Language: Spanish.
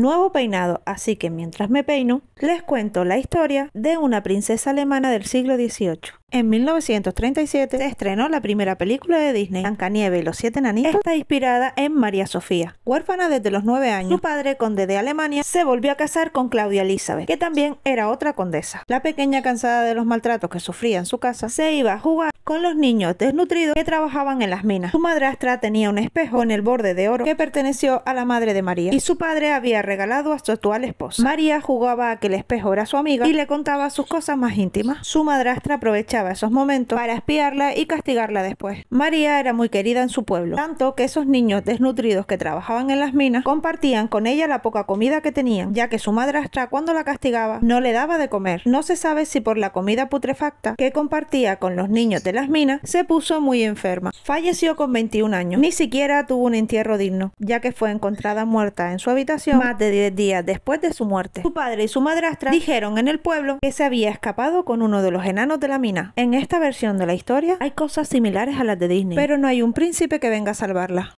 nuevo peinado, así que mientras me peino, les cuento la historia de una princesa alemana del siglo XVIII. En 1937 estrenó la primera película de Disney, Nieve y los Siete Enanitos. Está inspirada en María Sofía, huérfana desde los nueve años. Su padre, conde de Alemania, se volvió a casar con Claudia Elizabeth, que también era otra condesa. La pequeña, cansada de los maltratos que sufría en su casa, se iba a jugar con los niños desnutridos que trabajaban en las minas. Su madrastra tenía un espejo en el borde de oro que perteneció a la madre de María y su padre había regalado a su actual esposa. María jugaba a que el espejo era su amiga y le contaba sus cosas más íntimas. Su madrastra aprovechaba esos momentos para espiarla y castigarla después. María era muy querida en su pueblo, tanto que esos niños desnutridos que trabajaban en las minas compartían con ella la poca comida que tenían, ya que su madrastra cuando la castigaba no le daba de comer. No se sabe si por la comida putrefacta que compartía con los niños de las minas, se puso muy enferma. Falleció con 21 años. Ni siquiera tuvo un entierro digno, ya que fue encontrada muerta en su habitación más de 10 días después de su muerte. Su padre y su madrastra dijeron en el pueblo que se había escapado con uno de los enanos de la mina. En esta versión de la historia hay cosas similares a las de Disney, pero no hay un príncipe que venga a salvarla.